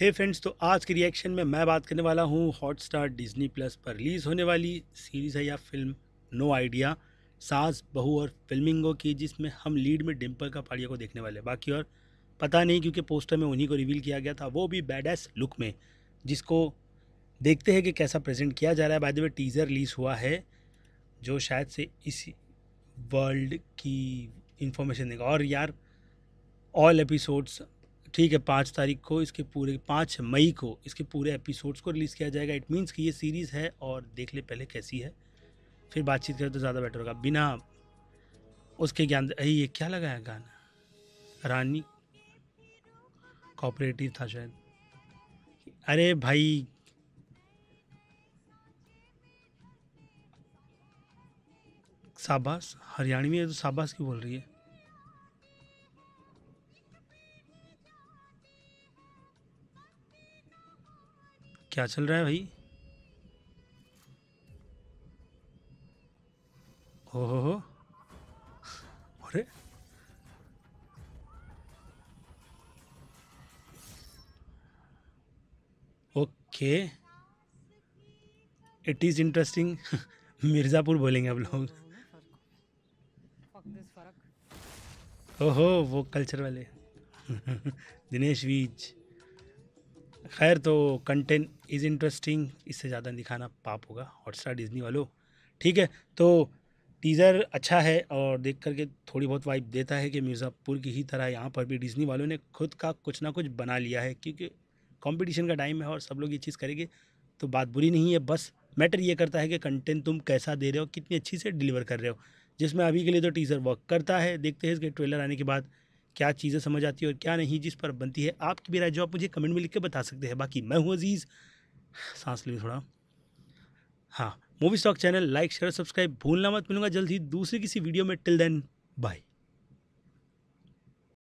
हे hey friends तो आज के रिएक्शन में मैं बात करने वाला हूँ हॉटस्टार डिज्नी प्लस पर रिलीज़ होने वाली सीरीज़ है या फिल्म नो आइडिया सास बहू और फिल्मिंगों की जिसमें हम लीड में डिम्पल का पाड़िया को देखने वाले बाकी और पता नहीं क्योंकि पोस्टर में उन्हीं को रिवील किया गया था वो भी बैडेस लुक में जिसको देखते हैं कि कैसा प्रेजेंट किया जा रहा है बाद में टीज़र रिलीज़ हुआ है जो शायद से इस वर्ल्ड की इंफॉर्मेशन देगा और यार ऑल एपिसोड्स ठीक है पाँच तारीख को इसके पूरे पाँच मई को इसके पूरे एपिसोड्स को रिलीज़ किया जाएगा इट मीन्स कि ये सीरीज़ है और देख ले पहले कैसी है फिर बातचीत करें तो ज़्यादा बेटर होगा बिना उसके ज्ञान अरे ये क्या लगा है गाना रानी कॉपरेटिव था शायद अरे भाई शाबाश हरियाणवी है तो शाबाश की बोल रही है क्या चल रहा है भाई हो हो हो अरे okay it is interesting Mirzapur बोलेंगे आप लोग ओहो वो कल्चर वाले दिनेश वीज खैर तो कंटेंट इज़ इंटरेस्टिंग इससे ज़्यादा दिखाना पाप होगा हॉटस्टार डिज्नी वालों ठीक है तो टीज़र अच्छा है और देख करके थोड़ी बहुत वाइब देता है कि मिर्ज़ापुर की ही तरह यहाँ पर भी डिज्नी वालों ने खुद का कुछ ना कुछ बना लिया है क्योंकि कंपटीशन का टाइम है और सब लोग ये चीज़ करेंगे तो बात बुरी नहीं है बस मैटर ये करता है कि कंटेंट तुम कैसा दे रहे हो कितनी अच्छी से डिलीवर कर रहे हो जिसमें अभी के लिए तो टीज़र वर्क करता है देखते हैं इसके ट्रेलर आने के बाद क्या चीज़ें समझ आती है और क्या नहीं जिस पर बनती है आपकी भी राय जो आप मुझे कमेंट में लिख के बता सकते हैं बाकी मैं हूँ अजीज़ सांस लिए थोड़ा हाँ movie stock channel like share subscribe भूलना मत मिलूंगा जल्द ही दूसरी किसी वीडियो में टिल देन बाय